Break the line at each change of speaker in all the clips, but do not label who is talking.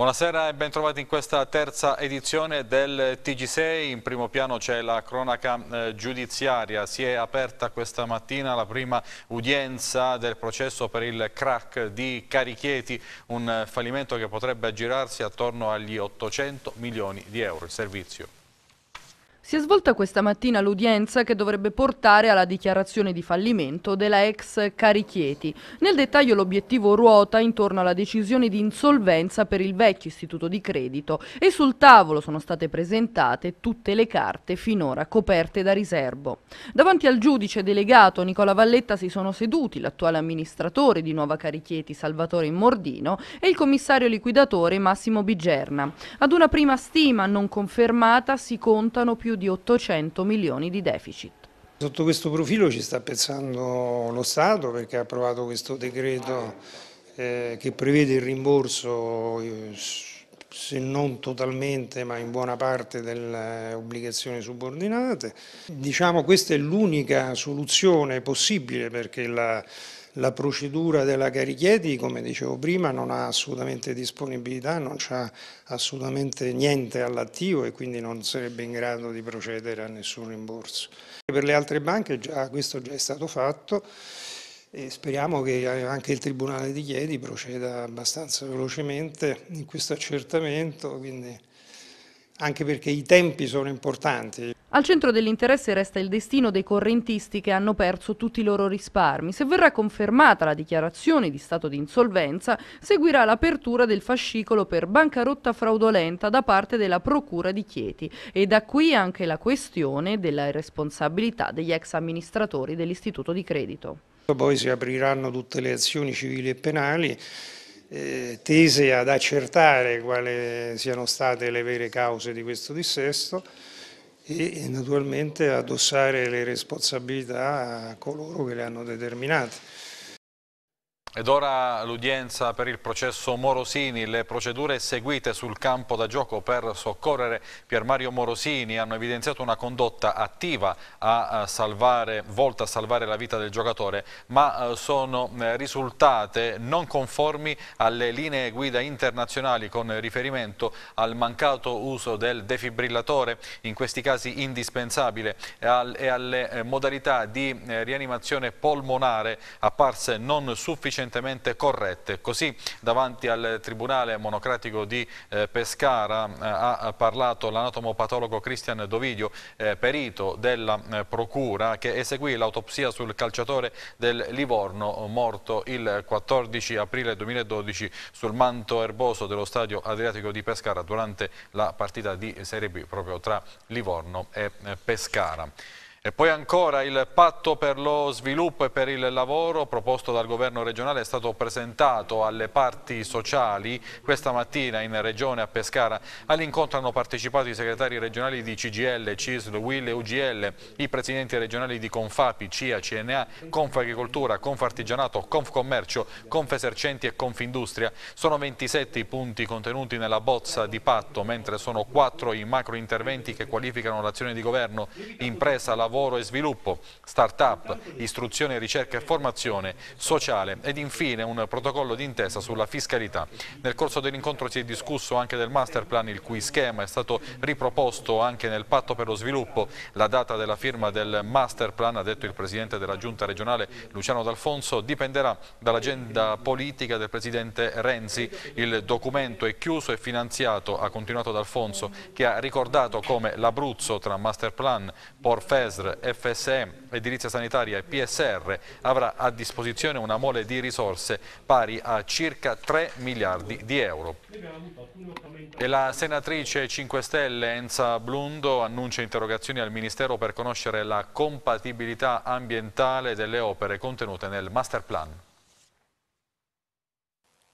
Buonasera e ben trovati in questa terza edizione del TG6. In primo piano c'è la cronaca eh, giudiziaria. Si è aperta questa mattina la prima udienza del processo per il crack di Carichieti, un eh, fallimento che potrebbe aggirarsi attorno agli 800 milioni di euro. Il servizio.
Si è svolta questa mattina l'udienza che dovrebbe portare alla dichiarazione di fallimento della ex Carichieti. Nel dettaglio l'obiettivo ruota intorno alla decisione di insolvenza per il vecchio istituto di credito e sul tavolo sono state presentate tutte le carte finora coperte da riservo. Davanti al giudice delegato Nicola Valletta si sono seduti l'attuale amministratore di Nuova Carichieti Salvatore Immordino e il commissario liquidatore Massimo Bigerna. Ad una prima stima non confermata si contano più più di 800
milioni di deficit. Sotto questo profilo ci sta pensando lo Stato perché ha approvato questo decreto eh, che prevede il rimborso eh, se non totalmente ma in buona parte delle obbligazioni subordinate. Diciamo questa è l'unica soluzione possibile perché la la procedura della Carichieti, come dicevo prima, non ha assolutamente disponibilità, non c'è assolutamente niente all'attivo e quindi non sarebbe in grado di procedere a nessun rimborso. Per le altre banche già, questo già è stato fatto e speriamo che eh, anche il Tribunale di Chiedi proceda abbastanza velocemente in questo accertamento, quindi anche perché i tempi sono importanti.
Al centro dell'interesse resta il destino dei correntisti che hanno perso tutti i loro risparmi. Se verrà confermata la dichiarazione di stato di insolvenza, seguirà l'apertura del fascicolo per bancarotta fraudolenta da parte della Procura di Chieti e da qui anche la questione della responsabilità degli ex amministratori dell'Istituto di Credito.
Poi si apriranno tutte le azioni civili e penali eh, tese ad accertare quali siano state le vere cause di questo dissesto e, e naturalmente addossare le responsabilità a coloro che le hanno determinate.
Ed ora l'udienza per il processo Morosini, le procedure seguite sul campo da gioco per soccorrere Pier Mario Morosini hanno evidenziato una condotta attiva a salvare, volta a salvare la vita del giocatore, ma eh, sono eh, risultate non conformi alle linee guida internazionali con riferimento al mancato uso del defibrillatore, in questi casi indispensabile, e alle eh, modalità di rianimazione polmonare apparse non sufficienti sufficientemente corrette. Così davanti al Tribunale Monocratico di eh, Pescara eh, ha parlato l'anatomopatologo Cristian Dovidio, eh, perito della eh, Procura, che eseguì l'autopsia sul calciatore del Livorno morto il 14 aprile 2012 sul manto erboso dello stadio Adriatico di Pescara durante la partita di Serie B proprio tra Livorno e eh, Pescara. E poi ancora il patto per lo sviluppo e per il lavoro proposto dal governo regionale è stato presentato alle parti sociali questa mattina in regione a Pescara. All'incontro hanno partecipato i segretari regionali di CGL, CISL, WIL e UGL, i presidenti regionali di Confapi, CIA, CNA, Confagricoltura, Confartigianato, Confcommercio, Confesercenti e Confindustria. Sono 27 i punti contenuti nella bozza di patto, mentre sono 4 i macro interventi che qualificano l'azione di governo, impresa, lavoro lavoro e sviluppo, start-up, istruzione, ricerca e formazione, sociale ed infine un protocollo d'intesa sulla fiscalità. Nel corso dell'incontro si è discusso anche del master plan il cui schema è stato riproposto anche nel patto per lo sviluppo. La data della firma del master plan, ha detto il Presidente della Giunta regionale Luciano D'Alfonso, dipenderà dall'agenda politica del Presidente Renzi. Il documento è chiuso e finanziato, ha continuato D'Alfonso, che ha ricordato come l'Abruzzo tra master plan, Porfes, ASR, FSE, Edilizia Sanitaria e PSR avrà a disposizione una mole di risorse pari a circa 3 miliardi di euro. E la senatrice 5 Stelle Enza Blundo annuncia interrogazioni al Ministero per conoscere la compatibilità ambientale delle opere contenute nel Masterplan.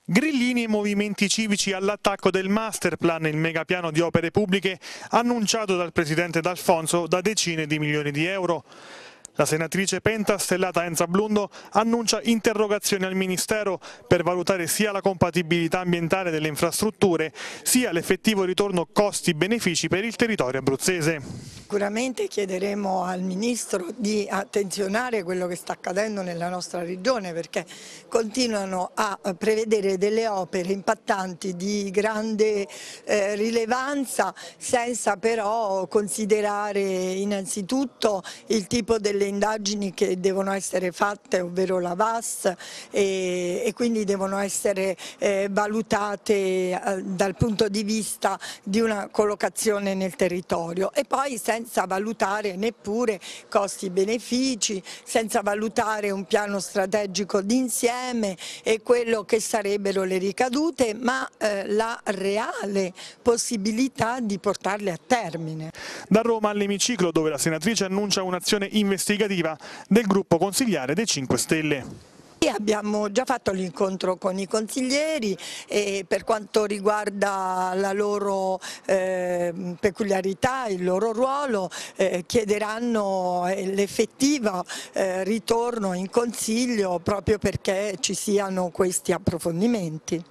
Grillini e movimenti civici all'attacco del masterplan, il megapiano di opere pubbliche annunciato dal presidente D'Alfonso da decine di milioni di euro. La senatrice Penta, stellata Enza Blundo, annuncia interrogazioni al Ministero per valutare sia la compatibilità ambientale delle infrastrutture, sia l'effettivo ritorno costi-benefici per il territorio abruzzese.
Sicuramente chiederemo al Ministro di attenzionare quello che sta accadendo nella nostra regione perché continuano a prevedere delle opere impattanti di grande eh, rilevanza senza però considerare innanzitutto il tipo delle le indagini che devono essere fatte, ovvero la VAS, e, e quindi devono essere eh, valutate eh, dal punto di vista di una collocazione nel territorio e poi senza valutare neppure costi-benefici, senza valutare un piano strategico d'insieme e quello che sarebbero le ricadute, ma eh, la reale possibilità di portarle a termine.
Da Roma all'emiciclo dove la senatrice annuncia un'azione investigativa significativa del gruppo consigliare dei 5 Stelle.
Abbiamo già fatto l'incontro con i consiglieri e per quanto riguarda la loro eh, peculiarità, il loro ruolo, eh, chiederanno eh, l'effettivo eh, ritorno in consiglio proprio perché ci siano questi approfondimenti.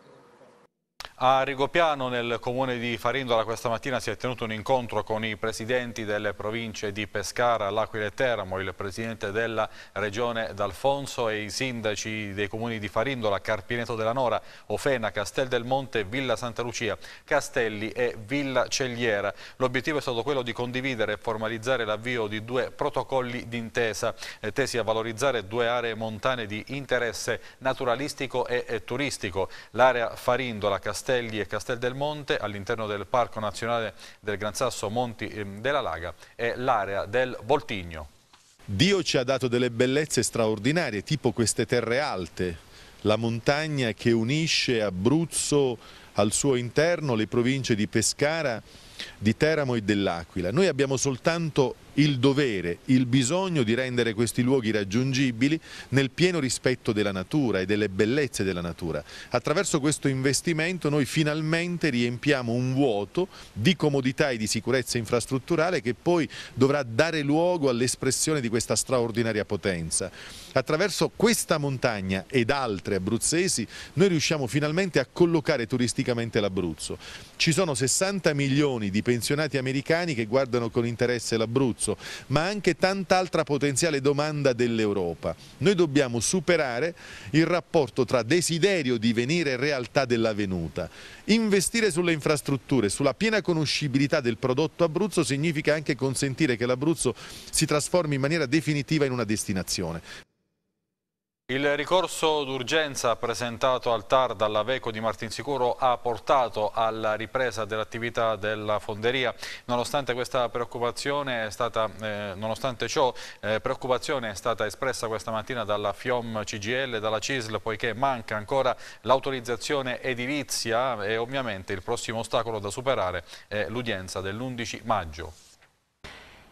A Rigopiano, nel comune di Farindola, questa mattina si è tenuto un incontro con i presidenti delle province di Pescara, L'Aquila e Teramo, il presidente della regione D'Alfonso e i sindaci dei comuni di Farindola, Carpineto della Nora, Ofena, Castel del Monte, Villa Santa Lucia, Castelli e Villa Cegliera. L'obiettivo è stato quello di condividere e formalizzare l'avvio di due protocolli d'intesa, eh, tesi a valorizzare due aree montane di interesse naturalistico e turistico. L'area Farindola, Castel Castelli e Castel del Monte all'interno del Parco Nazionale del Gran Sasso Monti ehm, della Laga è l'area del Voltigno.
Dio ci ha dato delle bellezze straordinarie, tipo queste terre alte, la montagna che unisce Abruzzo al suo interno, le province di Pescara di Teramo e dell'Aquila. Noi abbiamo soltanto il dovere, il bisogno di rendere questi luoghi raggiungibili nel pieno rispetto della natura e delle bellezze della natura. Attraverso questo investimento noi finalmente riempiamo un vuoto di comodità e di sicurezza infrastrutturale che poi dovrà dare luogo all'espressione di questa straordinaria potenza. Attraverso questa montagna ed altre abruzzesi noi riusciamo finalmente a collocare turisticamente l'Abruzzo. Ci sono 60 milioni milioni di pensionati americani che guardano con interesse l'Abruzzo, ma anche tant'altra potenziale domanda dell'Europa. Noi dobbiamo superare il rapporto tra desiderio di venire e realtà della venuta. Investire sulle infrastrutture, sulla piena conoscibilità del prodotto Abruzzo significa anche consentire che l'Abruzzo si trasformi in maniera definitiva in una destinazione.
Il ricorso d'urgenza presentato al TAR dall'Aveco di Martinsicuro ha portato alla ripresa dell'attività della fonderia. Nonostante, stata, eh, nonostante ciò, eh, preoccupazione è stata espressa questa mattina dalla FIOM CGL e dalla CISL poiché manca ancora l'autorizzazione edilizia e ovviamente il prossimo ostacolo da superare è l'udienza dell'11 maggio.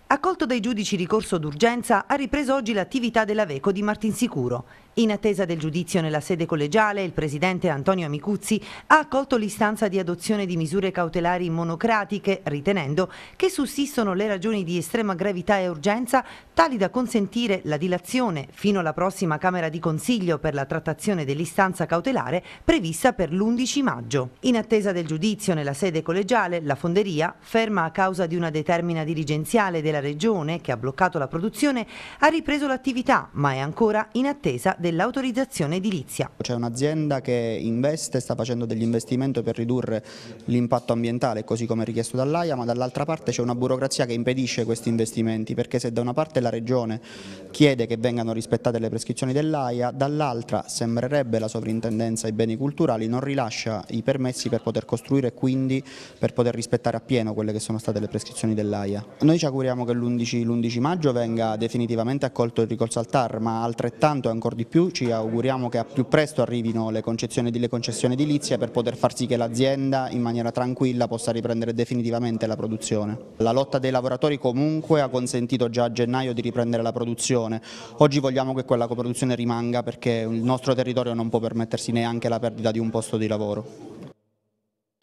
Accolto dai giudici ricorso d'urgenza, ha ripreso oggi l'attività dell'Aveco di Martinsicuro. In attesa del giudizio nella sede collegiale, il presidente Antonio Amicuzzi ha accolto l'istanza di adozione di misure cautelari monocratiche, ritenendo che sussistono le ragioni di estrema gravità e urgenza tali da consentire la dilazione fino alla prossima Camera di Consiglio per la trattazione dell'istanza cautelare prevista per l'11 maggio. In attesa del giudizio nella sede collegiale, la fonderia, ferma a causa di una determina dirigenziale della Regione che ha
bloccato la produzione, ha ripreso l'attività, ma è ancora in attesa dell'autorizzazione edilizia. C'è un'azienda che investe, sta facendo degli investimenti per ridurre l'impatto ambientale, così come richiesto dall'AIA, ma dall'altra parte c'è una burocrazia che impedisce questi investimenti, perché se da una parte la Regione chiede che vengano rispettate le prescrizioni dell'AIA, dall'altra sembrerebbe la sovrintendenza ai beni culturali non rilascia i permessi per poter costruire e quindi per poter rispettare appieno quelle che sono state le prescrizioni dell'AIA. Noi ci auguriamo che l'11 maggio venga definitivamente accolto il ricorso al TAR, ma altrettanto e ancora di più più, ci auguriamo che a più presto arrivino le concessioni, le concessioni edilizie per poter far sì che l'azienda in maniera tranquilla possa riprendere definitivamente la produzione. La lotta dei lavoratori comunque ha consentito già a gennaio di riprendere la produzione, oggi vogliamo che quella coproduzione rimanga perché il nostro territorio non può permettersi neanche la perdita di un posto di lavoro.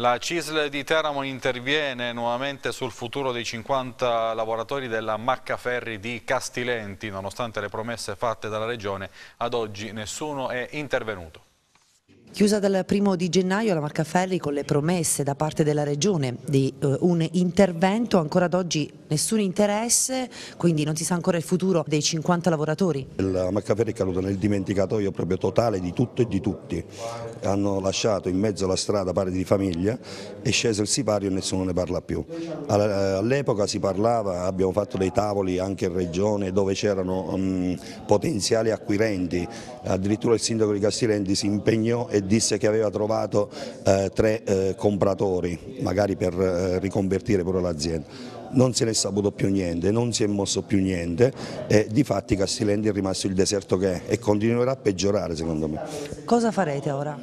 La CISL di Teramo interviene nuovamente sul futuro dei 50 lavoratori della Maccaferri di Castilenti. Nonostante le promesse fatte dalla Regione, ad oggi nessuno è intervenuto.
Chiusa dal primo di gennaio la Marca Ferri con le promesse da parte della Regione di eh, un intervento, ancora ad oggi nessun interesse, quindi non si sa ancora il futuro dei 50 lavoratori.
La Marca Ferri è caduta nel dimenticatoio proprio totale di tutto e di tutti, hanno lasciato in mezzo alla strada pari di famiglia, è sceso il sipario e nessuno ne parla più. Eh, all'epoca si parlava, abbiamo fatto dei tavoli anche in Regione dove c'erano mm, potenziali acquirenti, addirittura il sindaco di Castirenti si impegnò e e disse che aveva trovato eh, tre eh, compratori, magari per eh, riconvertire pure l'azienda non se ne è saputo più niente, non si è mosso più niente e di fatti Castilendi è rimasto il deserto che è e continuerà a peggiorare secondo me.
Cosa farete ora?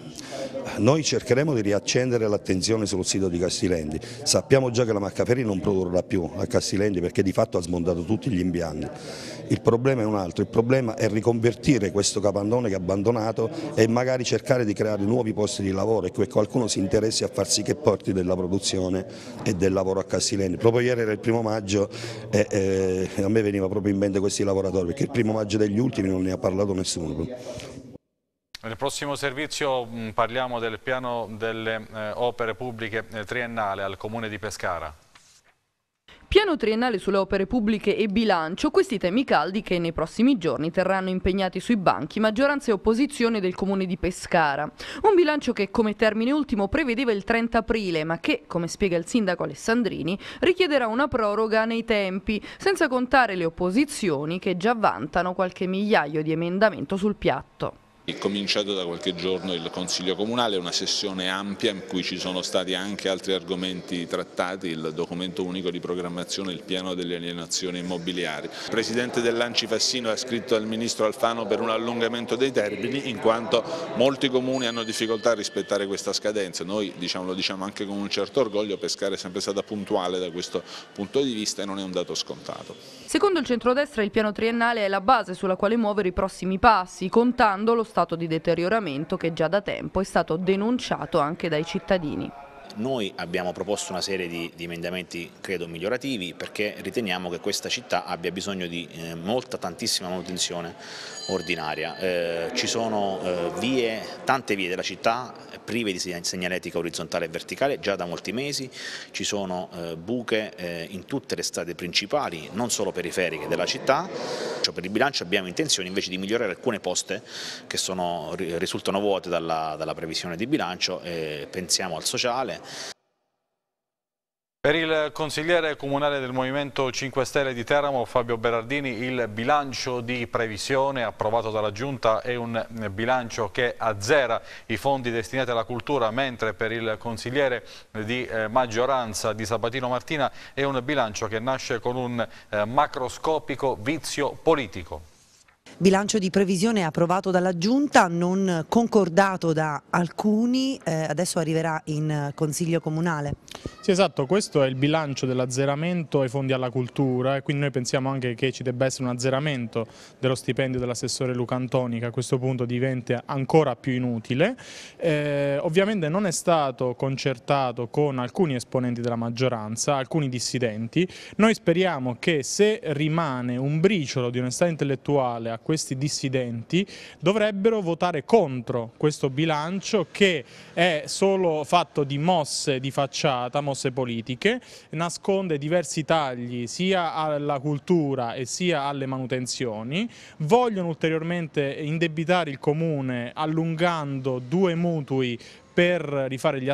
noi cercheremo di riaccendere l'attenzione sul sito di Castilendi, sappiamo già che la Maccaferri non produrrà più a Castilendi perché di fatto ha smontato tutti gli impianti. Il problema è un altro, il problema è riconvertire questo capannone che è abbandonato e magari cercare di creare nuovi posti di lavoro e che qualcuno si interessi a far sì che porti della produzione e del lavoro a Castilendi. Proprio ieri era il primo maggio e, e eh, a me veniva proprio in mente questi lavoratori perché il primo maggio degli ultimi non ne ha parlato nessuno.
Nel prossimo servizio mm, parliamo del piano delle eh, opere pubbliche eh, triennale al Comune di Pescara.
Piano triennale sulle opere pubbliche e bilancio, questi temi caldi che nei prossimi giorni terranno impegnati sui banchi maggioranza e opposizione del comune di Pescara. Un bilancio che come termine ultimo prevedeva il 30 aprile, ma che, come spiega il sindaco Alessandrini, richiederà una proroga nei tempi, senza contare le opposizioni che già vantano qualche migliaio di emendamento sul piatto.
È cominciato da qualche giorno il Consiglio Comunale, una sessione ampia in cui ci sono stati anche altri argomenti trattati, il documento unico di programmazione, il piano delle alienazioni immobiliari. Il Presidente dell'Anci Fassino ha scritto al Ministro Alfano per un allungamento dei termini in quanto molti comuni hanno difficoltà a rispettare questa scadenza. Noi diciamo, lo diciamo anche con un certo orgoglio, Pescara è sempre stata puntuale da questo punto di vista e non è un dato scontato.
Secondo il centrodestra il piano triennale è la base sulla quale muovere i prossimi passi, contando lo Stato stato di deterioramento che già da tempo è stato denunciato anche dai cittadini.
Noi abbiamo proposto una serie di, di, emendamenti, credo, migliorativi perché riteniamo che questa città abbia bisogno di eh, molta, tantissima manutenzione ordinaria. Eh, ci sono eh, vie, tante vie della città prive di segnaletica orizzontale e verticale già da molti mesi, ci sono eh, buche eh, in tutte le strade principali, non solo periferiche della città, cioè per il bilancio abbiamo intenzione invece di migliorare alcune poste che sono, risultano vuote dalla, dalla previsione di bilancio, eh, pensiamo al sociale.
Per il consigliere comunale del Movimento 5 Stelle di Teramo, Fabio Berardini, il bilancio di previsione approvato dalla Giunta è un bilancio che azzera i fondi destinati alla cultura, mentre per il consigliere di eh, maggioranza di Sabatino Martina è un bilancio che nasce con un eh, macroscopico vizio politico
bilancio di previsione approvato dalla Giunta, non concordato da alcuni, eh, adesso arriverà in Consiglio Comunale.
Sì esatto, questo è il bilancio dell'azzeramento ai fondi alla cultura e eh, quindi noi pensiamo anche che ci debba essere un azzeramento dello stipendio dell'assessore Luca Antoni che a questo punto diventa ancora più inutile. Eh, ovviamente non è stato concertato con alcuni esponenti della maggioranza, alcuni dissidenti. Noi speriamo che se rimane un briciolo di onestà intellettuale a questi dissidenti dovrebbero votare contro questo bilancio che è solo fatto di mosse di facciata, mosse politiche, nasconde diversi tagli sia alla cultura e sia alle manutenzioni, vogliono ulteriormente indebitare il comune allungando due mutui per rifare gli,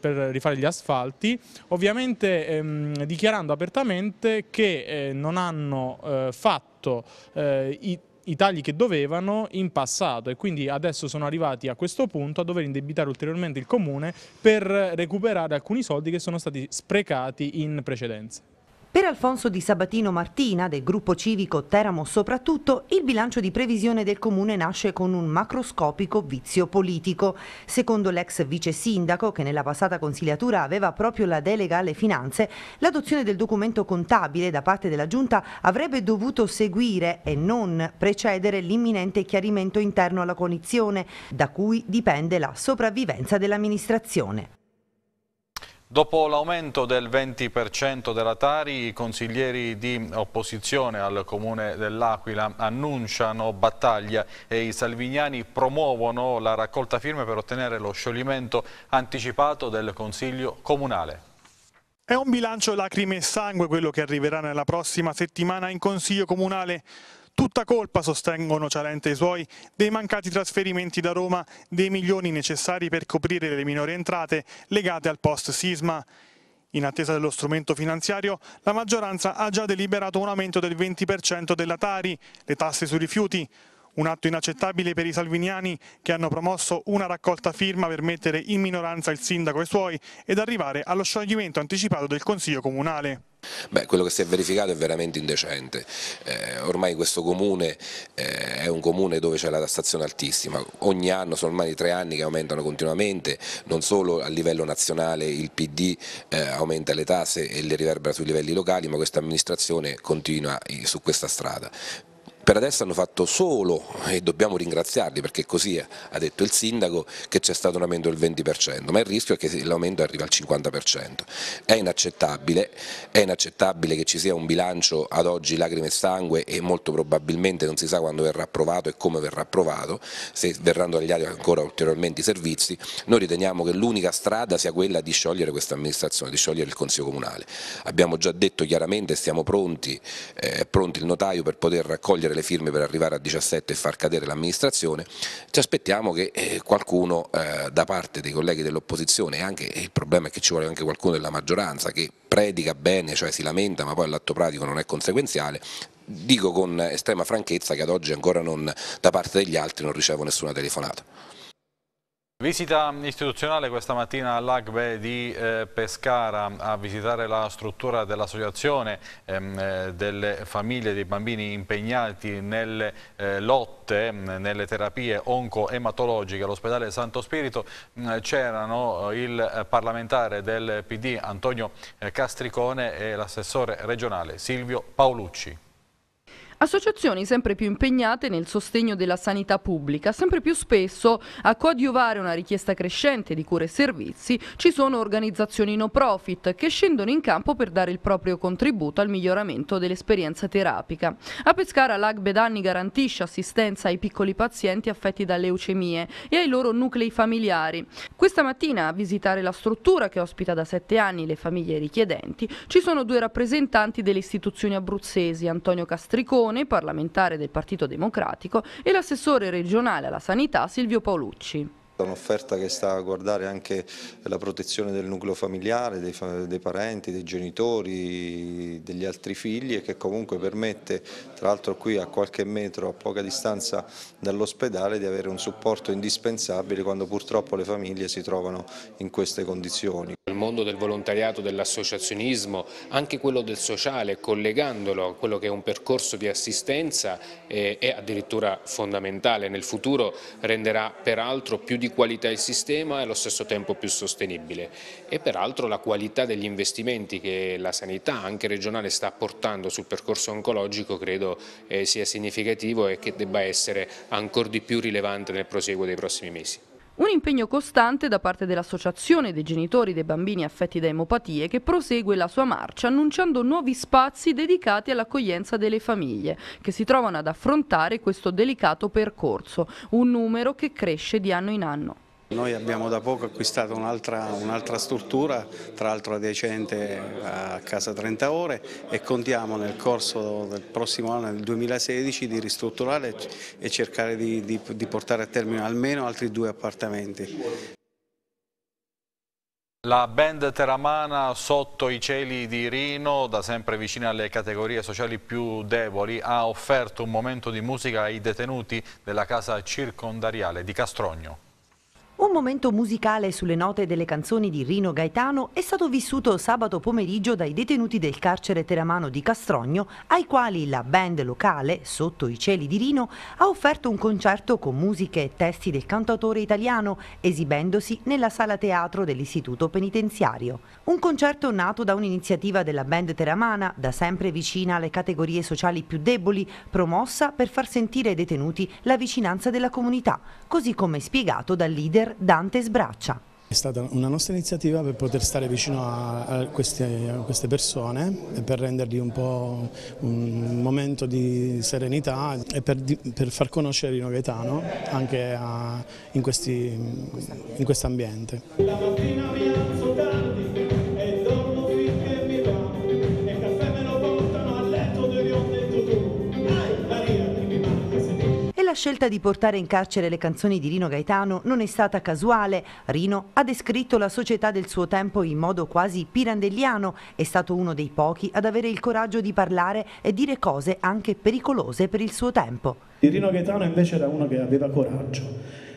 per rifare gli asfalti, ovviamente ehm, dichiarando apertamente che eh, non hanno eh, fatto eh, i i tagli che dovevano in passato e quindi adesso sono arrivati a questo punto a dover indebitare ulteriormente il comune per recuperare alcuni soldi che sono stati sprecati in precedenza. Per Alfonso Di Sabatino
Martina, del gruppo civico Teramo soprattutto, il bilancio di previsione del comune nasce con un macroscopico vizio politico. Secondo l'ex vice sindaco, che nella passata consigliatura aveva proprio la delega alle finanze, l'adozione del documento contabile da parte della Giunta avrebbe dovuto seguire e non precedere l'imminente chiarimento interno alla cognizione, da cui dipende la sopravvivenza dell'amministrazione.
Dopo l'aumento del 20% della Tari, i consiglieri di opposizione al comune dell'Aquila annunciano battaglia e i salviniani promuovono la raccolta firme per ottenere lo scioglimento anticipato del consiglio comunale.
È un bilancio lacrime e sangue quello che arriverà nella prossima settimana in Consiglio Comunale. Tutta colpa, sostengono Cialente e i suoi, dei mancati trasferimenti da Roma dei milioni necessari per coprire le minori entrate legate al post-sisma. In attesa dello strumento finanziario, la maggioranza ha già deliberato un aumento del 20% della Tari, le tasse sui rifiuti, un atto inaccettabile per i salviniani che hanno promosso una raccolta firma per mettere in minoranza il sindaco e i suoi ed arrivare allo scioglimento anticipato del Consiglio Comunale.
Beh, quello che si è verificato è veramente indecente. Eh, ormai questo comune eh, è un comune dove c'è la tassazione altissima. Ogni anno sono ormai tre anni che aumentano continuamente, non solo a livello nazionale il PD eh, aumenta le tasse e le riverbera sui livelli locali, ma questa amministrazione continua eh, su questa strada. Per adesso hanno fatto solo, e dobbiamo ringraziarli perché così eh, ha detto il sindaco, che c'è stato un aumento del 20%, ma il rischio è che l'aumento arrivi al 50%. È inaccettabile, è inaccettabile che ci sia un bilancio ad oggi lacrime e sangue e molto probabilmente non si sa quando verrà approvato e come verrà approvato, se verranno tagliati ancora ulteriormente i servizi. Noi riteniamo che l'unica strada sia quella di sciogliere questa amministrazione, di sciogliere il Consiglio Comunale. Abbiamo già detto chiaramente, stiamo pronti, eh, pronto il notaio per poter raccogliere le firme per arrivare a 17 e far cadere l'amministrazione, ci aspettiamo che eh, qualcuno eh, da parte dei colleghi dell'opposizione, e anche il problema è che ci vuole anche qualcuno della maggioranza che predica bene, cioè si lamenta, ma poi all'atto pratico non è conseguenziale, dico con estrema franchezza che ad oggi ancora non, da parte degli altri non ricevo nessuna telefonata.
Visita istituzionale questa mattina all'Agbe di eh, Pescara a visitare la struttura dell'associazione ehm, eh, delle famiglie dei bambini impegnati nelle eh, lotte, ehm, nelle terapie oncoematologiche all'ospedale Santo Spirito. Mm, c'erano eh, il eh, parlamentare del PD Antonio Castricone e l'assessore regionale Silvio Paolucci.
Associazioni sempre più impegnate nel sostegno della sanità pubblica, sempre più spesso a coadiuvare una richiesta crescente di cure e servizi ci sono organizzazioni no profit che scendono in campo per dare il proprio contributo al miglioramento dell'esperienza terapica. A Pescara l'AGBE Danni garantisce assistenza ai piccoli pazienti affetti da leucemie e ai loro nuclei familiari. Questa mattina a visitare la struttura che ospita da sette anni le famiglie richiedenti ci sono due rappresentanti delle istituzioni abruzzesi, Antonio Castricone Cantone, parlamentare del Partito Democratico, e l'assessore regionale alla sanità Silvio
Paolucci. Un'offerta che sta a guardare anche la protezione del nucleo familiare, dei, dei, parenti, dei genitori, degli altri figli e che comunque permette, tra l'altro qui a qualche metro, a poca distanza dall'ospedale, di avere un supporto indispensabile quando purtroppo le famiglie si trovano in queste condizioni. Il mondo
del volontariato, dell'associazionismo, anche quello del sociale, collegandolo a quello che è un percorso di assistenza, eh, è addirittura fondamentale. Nel futuro renderà peraltro più di di qualità il sistema e allo stesso tempo più sostenibile e peraltro la qualità degli investimenti che la sanità anche regionale sta portando sul percorso oncologico credo eh, sia significativo e che debba essere ancora di più rilevante nel proseguo dei prossimi mesi.
Un impegno costante da parte dell'Associazione dei genitori dei bambini affetti da emopatie che prosegue la sua marcia annunciando nuovi spazi dedicati all'accoglienza delle famiglie che si trovano ad affrontare questo delicato percorso, un numero che cresce di anno in anno.
Noi abbiamo da poco acquistato un'altra un struttura, tra l'altro adiacente a Casa 30 Ore e contiamo nel corso del prossimo anno, del 2016, di ristrutturare e cercare di, di, di portare a termine almeno altri due appartamenti.
La band teramana sotto i cieli di Rino, da sempre vicina alle categorie sociali più deboli, ha offerto un momento di musica ai detenuti della casa circondariale di Castrogno.
Un momento musicale sulle note delle canzoni di Rino Gaetano è stato vissuto sabato pomeriggio dai detenuti del carcere teramano di Castrogno, ai quali la band locale, Sotto i cieli di Rino, ha offerto un concerto con musiche e testi del cantautore italiano, esibendosi nella sala teatro dell'istituto penitenziario. Un concerto nato da un'iniziativa della band teramana, da sempre vicina alle categorie sociali più deboli, promossa per far sentire ai detenuti la vicinanza della comunità, così come spiegato dal leader rapper Dante Sbraccia.
È stata una nostra iniziativa per poter stare vicino a, queste, a queste persone e per rendergli un po' un momento di serenità e per, per far conoscere il Gaetano anche a, in, questi, in questo ambiente.
scelta di portare in carcere le canzoni di Rino Gaetano non è stata casuale. Rino ha descritto la società del suo tempo in modo quasi pirandelliano. È stato uno dei pochi ad avere il coraggio di parlare e dire cose anche pericolose per il suo tempo.
Il Rino Gaetano invece era uno che aveva coraggio.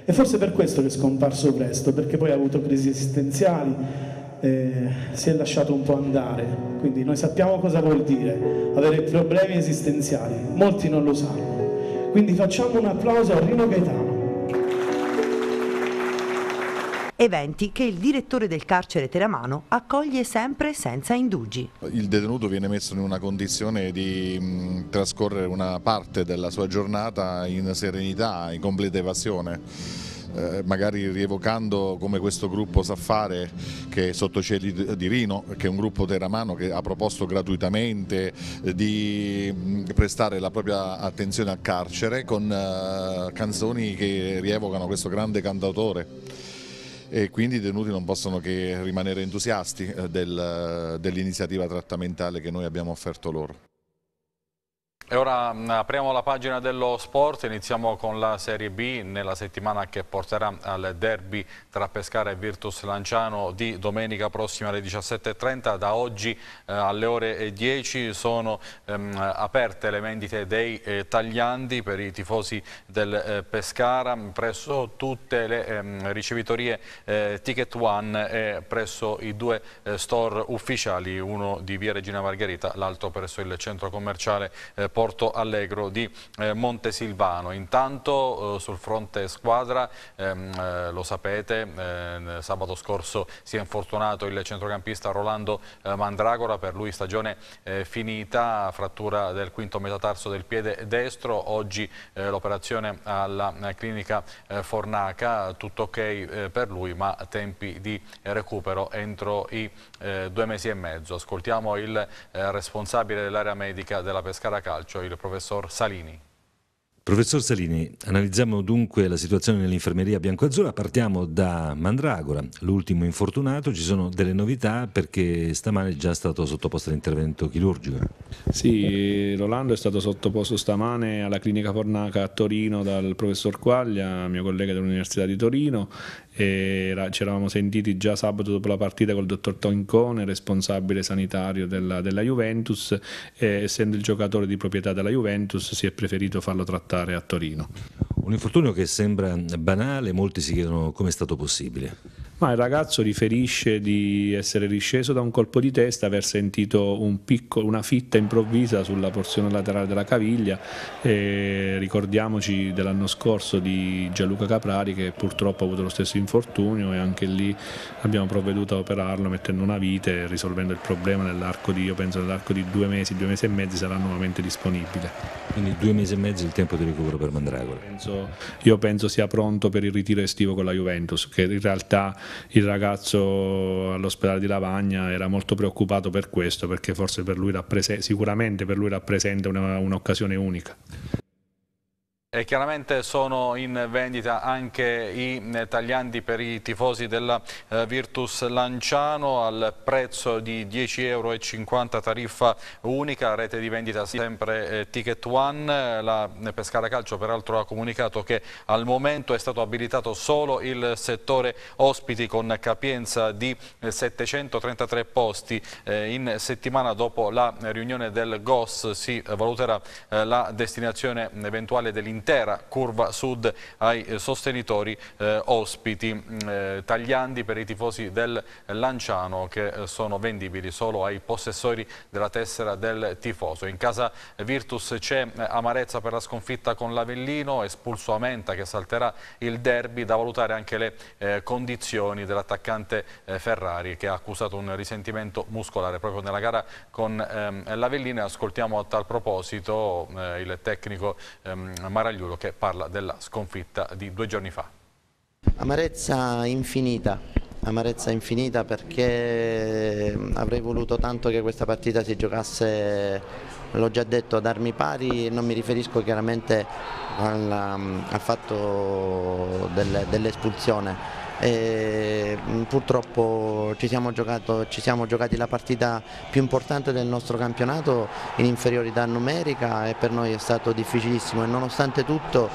E forse per questo che è scomparso presto, perché poi ha avuto crisi esistenziali, eh, si è lasciato un po' andare. Quindi noi sappiamo cosa vuol dire avere problemi esistenziali, molti non lo sanno. Quindi facciamo un applauso a Rino Gaetano.
Eventi che il direttore del carcere Teramano accoglie sempre senza indugi.
Il detenuto viene messo in una condizione di mm, trascorrere una parte della sua giornata in serenità, in completa evasione eh, magari rievocando come questo gruppo sa fare che è sotto cieli di Rino, che è un gruppo teramano che ha proposto gratuitamente eh, di prestare la propria attenzione al carcere con eh, canzoni che rievocano questo grande cantautore e quindi i detenuti non possono che rimanere entusiasti del, dell'iniziativa trattamentale che noi abbiamo offerto loro.
E ora mm, apriamo la pagina dello sport, iniziamo con la Serie B nella settimana che porterà al derby tra Pescara e Virtus Lanciano di domenica prossima alle 17.30. Da oggi eh, alle ore 10 sono ehm, aperte le vendite dei eh, tagliandi per i tifosi del eh, Pescara mm, presso tutte le ehm, ricevitorie eh, Ticket One e presso i due eh, store ufficiali, uno di via Regina Margherita, l'altro presso il centro commerciale eh, Porto Allegro di eh, Montesilvano. Intanto eh, sul fronte squadra, ehm, eh, lo sapete, eh, sabato scorso si è infortunato il centrocampista Rolando eh, Mandragora, per lui stagione finita, frattura del quinto metatarso del piede destro, oggi l'operazione alla clinica Fornaca, tutto ok per lui ma tempi di recupero entro i due mesi e mezzo. Ascoltiamo il responsabile dell'area medica della Pescara Calcio braccio il professor Salini.
Professor Salini, analizziamo dunque la situazione nell'infermeria bianco-azzurra. partiamo da Mandragora, l'ultimo infortunato, ci sono delle novità perché stamane è già stato sottoposto all'intervento chirurgico. Sì,
Rolando è stato sottoposto stamane alla clinica Fornaca a Torino dal professor Quaglia, mio collega dell'Università di Torino ci eravamo sentiti già sabato dopo la partita col dottor Toncone, responsabile sanitario della, della Juventus, e, essendo il giocatore di proprietà della Juventus si è preferito farlo trattare a Torino. Un infortunio che sembra banale, molti
si chiedono come è stato possibile.
Ma il ragazzo riferisce di essere risceso da un colpo di testa, aver sentito un piccolo, una fitta improvvisa sulla porzione laterale della caviglia. E ricordiamoci dell'anno scorso di Gianluca Caprari che purtroppo ha avuto lo stesso infortunio e anche lì abbiamo provveduto a operarlo mettendo una vite e risolvendo il problema nell'arco di, nell'arco di due mesi, due mesi e mezzo sarà nuovamente disponibile. Quindi due mesi e mezzo il tempo di recupero per Mandragola? io penso sia pronto per il ritiro estivo con la Juventus, che in realtà il ragazzo all'ospedale di Lavagna era molto preoccupato per questo perché forse per lui sicuramente per lui rappresenta un'occasione unica.
E chiaramente sono in vendita anche i eh, tagliandi per i tifosi della eh, Virtus Lanciano al prezzo di 10,50 euro tariffa unica, rete di vendita sempre eh, Ticket One. La Pescara Calcio peraltro ha comunicato che al momento è stato abilitato solo il settore ospiti con capienza di 733 posti. In settimana dopo la riunione del GOS si valuterà la destinazione eventuale dell'interno l'intera curva sud ai eh, sostenitori eh, ospiti, mm, eh, tagliandi per i tifosi del Lanciano che eh, sono vendibili solo ai possessori della tessera del tifoso. In casa Virtus c'è eh, amarezza per la sconfitta con l'Avellino, espulso Amenta che salterà il derby, da valutare anche le eh, condizioni dell'attaccante Ferrari che ha accusato un risentimento muscolare proprio nella gara con ehm, l'Avellino. Ascoltiamo a tal proposito il tecnico ehm, Mara Maragliulo che parla della sconfitta di due giorni fa.
Amarezza infinita, amarezza infinita perché eh, avrei voluto tanto che questa partita si giocasse, l'ho già detto, ad armi pari, e non mi riferisco chiaramente al, mm, al fatto dell'espulsione. Mm, purtroppo ci siamo, giocato, ci siamo, giocati la partita più importante del nostro campionato in inferiorità numerica e per noi è stato difficilissimo e nonostante tutto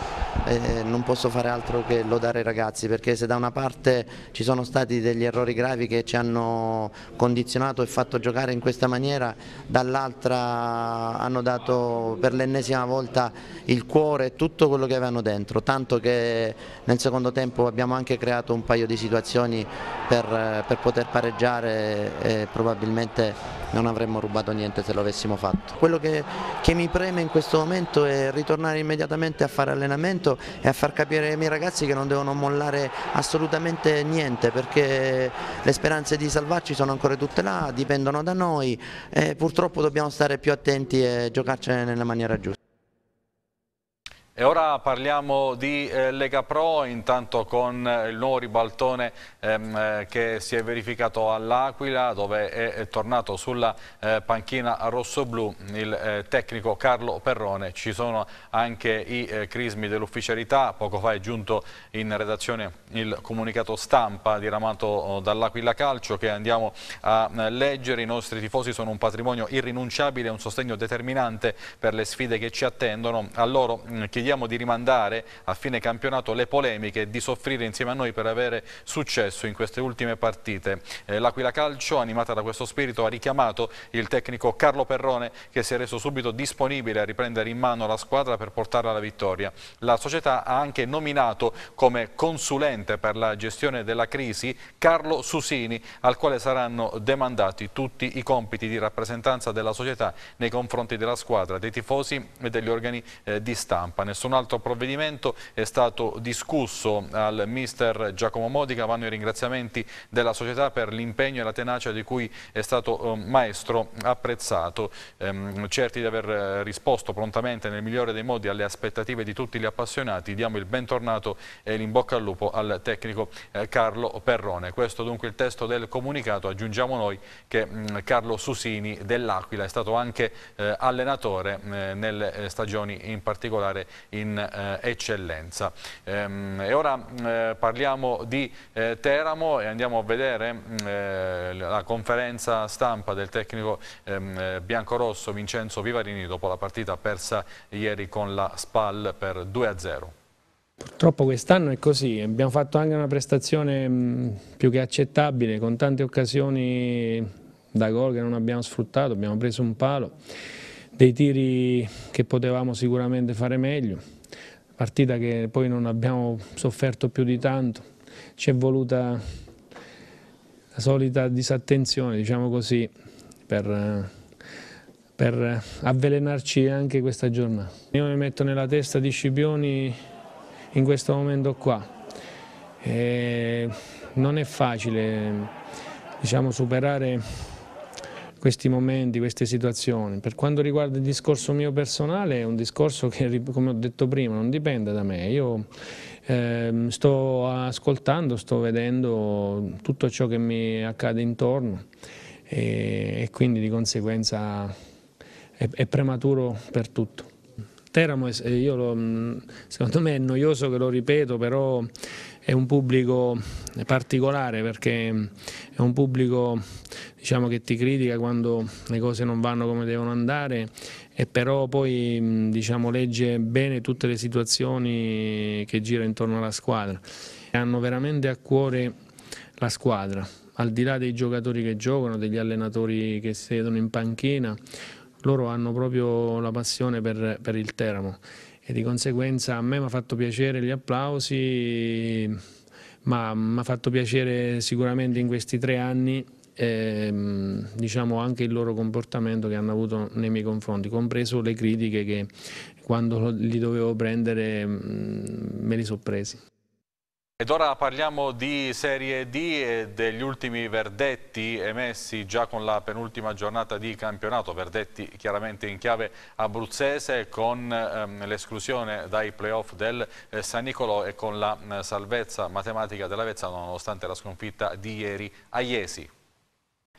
eh, non posso fare altro che lodare i ragazzi perché se da una parte ci sono stati degli errori gravi che ci hanno condizionato e fatto giocare in questa maniera dall'altra hanno dato per l'ennesima volta il cuore e tutto quello che avevano dentro tanto che nel secondo tempo abbiamo anche creato un paio paio di situazioni per, eh, per poter pareggiare e probabilmente non avremmo rubato niente se lo avessimo fatto. Quello che, che mi preme in questo momento è ritornare immediatamente a fare allenamento e a far capire ai miei ragazzi che non devono mollare assolutamente niente perché le speranze di salvarci sono ancora tutte là, dipendono da noi e purtroppo dobbiamo stare più attenti e giocarcene nella maniera giusta.
E ora parliamo di eh, Lega Pro, intanto con eh, il nuovo ribaltone ehm, eh, che si è verificato all'Aquila, dove è, è, tornato sulla eh, panchina rosso-blu il eh, tecnico Carlo Perrone. Ci sono anche i eh, crismi dell'ufficialità, poco fa è giunto in redazione il comunicato stampa diramato oh, dall'Aquila Calcio che andiamo a leggere. I nostri tifosi sono un patrimonio irrinunciabile, un sostegno determinante per le sfide che ci attendono. A loro mm, chiediamo chiediamo di rimandare a fine campionato le polemiche e di soffrire insieme a noi per avere successo in queste ultime partite. Eh, L'Aquila Calcio, animata da questo spirito, ha richiamato il tecnico Carlo Perrone che si è reso subito disponibile a riprendere in mano la squadra per portarla alla vittoria. La società ha anche nominato come consulente per la gestione della crisi Carlo Susini, al quale saranno demandati tutti i compiti di rappresentanza della società nei confronti della squadra, dei tifosi e degli organi eh, di stampa. Nessun altro provvedimento è stato discusso al mister Giacomo Modica, vanno i ringraziamenti della società per l'impegno e la tenacia di cui è stato eh, maestro apprezzato. Ehm, certi di aver eh, risposto prontamente nel migliore dei modi alle aspettative di tutti gli appassionati, diamo il bentornato e l'inbocca al lupo al tecnico eh, Carlo Perrone. Questo dunque il testo del comunicato, aggiungiamo noi che mm, Carlo Susini dell'Aquila è stato anche allenatore nelle stagioni in particolare in eh, eccellenza. Ehm, e ora mm, eh, parliamo di eh, Teramo e andiamo a vedere mm, eh, la conferenza stampa del tecnico ehm, eh, biancorosso Vincenzo Vivarini dopo la partita persa ieri con la SPAL per 2-0.
Purtroppo quest'anno è così, abbiamo fatto anche una prestazione mm, più che accettabile con tante occasioni da gol che non abbiamo sfruttato, abbiamo preso un palo dei tiri che potevamo sicuramente fare meglio, partita che poi non abbiamo sofferto più di tanto, ci è voluta la solita disattenzione, diciamo così, per, per avvelenarci anche questa giornata. Io mi metto nella testa di Scipioni in questo momento qua. E non è facile diciamo, superare questi momenti, queste situazioni. Per quanto riguarda il discorso mio personale, è un discorso che, come ho detto prima, non dipende da me. Io eh, sto ascoltando, sto vedendo tutto ciò che mi accade intorno e, e quindi di conseguenza è, è prematuro per tutto. Teramo, io lo, secondo me è noioso che lo ripeto, però è un pubblico particolare perché è un pubblico diciamo, che ti critica quando le cose non vanno come devono andare e però poi diciamo, legge bene tutte le situazioni che gira intorno alla squadra. Hanno veramente a cuore la squadra, al di là dei giocatori che giocano, degli allenatori che siedono in panchina, loro hanno proprio la passione per, per il Teramo e di conseguenza a me mi ha fatto piacere gli applausi, ma mi ha fatto piacere sicuramente in questi tre anni ehm, diciamo anche il loro comportamento che hanno avuto nei miei confronti, compreso le critiche che quando li dovevo prendere mm, me li sono presi.
Ed ora parliamo di Serie D e degli ultimi verdetti emessi già con la penultima giornata di campionato, verdetti chiaramente in chiave abruzzese con ehm, l'esclusione dai playoff del eh, San Nicolò e con la eh, salvezza matematica dell'Avezzano nonostante la sconfitta di ieri a Iesi.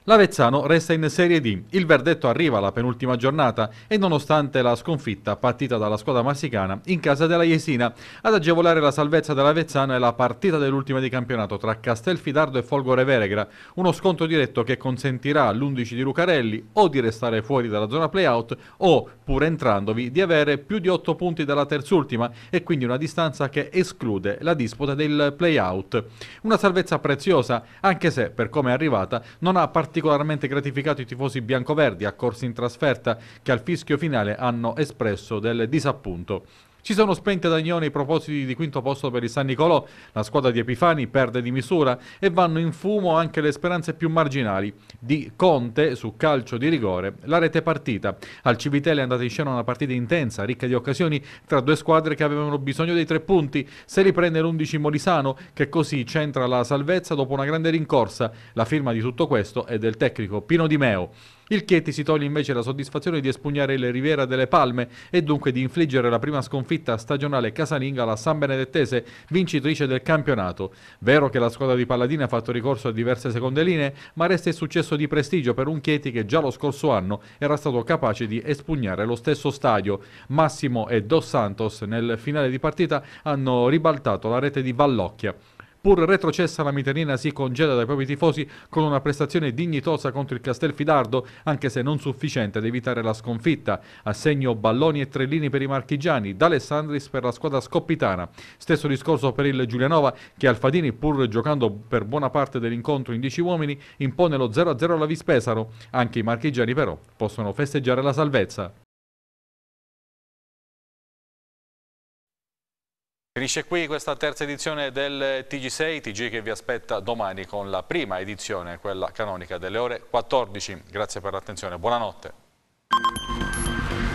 L'Avezzano resta in Serie D, il verdetto arriva alla penultima giornata e nonostante la sconfitta partita dalla squadra massicana in casa della Jesina, ad agevolare la salvezza dell'Avezzano è la partita dell'ultima di campionato tra Castelfidardo e Folgore Veregra, uno scontro diretto che consentirà all'11 di Lucarelli o di restare fuori dalla zona playout o, pur entrandovi, di avere più di 8 punti dalla terzultima e quindi una distanza che esclude la disputa del playout. Una salvezza preziosa, anche se, per come è arrivata, non ha partito particolarmente gratificato i tifosi biancoverdi accorsi in trasferta che al fischio finale hanno espresso del disappunto. Ci sono spente Dagnone i propositi di quinto posto per il San Nicolò, la squadra di Epifani perde di misura e vanno in fumo anche le speranze più marginali di Conte su calcio di rigore, la rete partita. Al Civitele è andata in scena una partita intensa, ricca di occasioni tra due squadre che avevano bisogno dei tre punti, se riprende l'11 Molisano che così centra la salvezza dopo una grande rincorsa. La firma di tutto questo è del tecnico Pino Di Meo il Chieti si toglie invece la soddisfazione di espugnare il Riviera delle Palme e dunque di infliggere la prima sconfitta stagionale casalinga alla San Benedettese, vincitrice del campionato. Vero che la squadra di Palladina ha fatto ricorso a diverse seconde linee, ma resta il successo di prestigio per un Chieti che già lo scorso anno era stato capace di espugnare lo stesso stadio. Massimo e Dos Santos nel finale di partita hanno ribaltato la rete di Vallocchia. Pur retrocessa la Miterina si congeda dai propri tifosi con una prestazione dignitosa contro il Castelfidardo, anche se non sufficiente ad evitare la sconfitta. A segno Balloni e Trellini per i marchigiani, D'Alessandris per la squadra scoppitana. Stesso discorso per il Giulianova che Alfadini, pur giocando per buona parte dell'incontro in 10 uomini, impone lo 0-0 alla Vispesaro. Anche i marchigiani però possono festeggiare la salvezza. Finisce qui questa terza edizione del TG6, TG che vi aspetta domani con la prima edizione, quella canonica delle ore 14. Grazie per l'attenzione, buonanotte.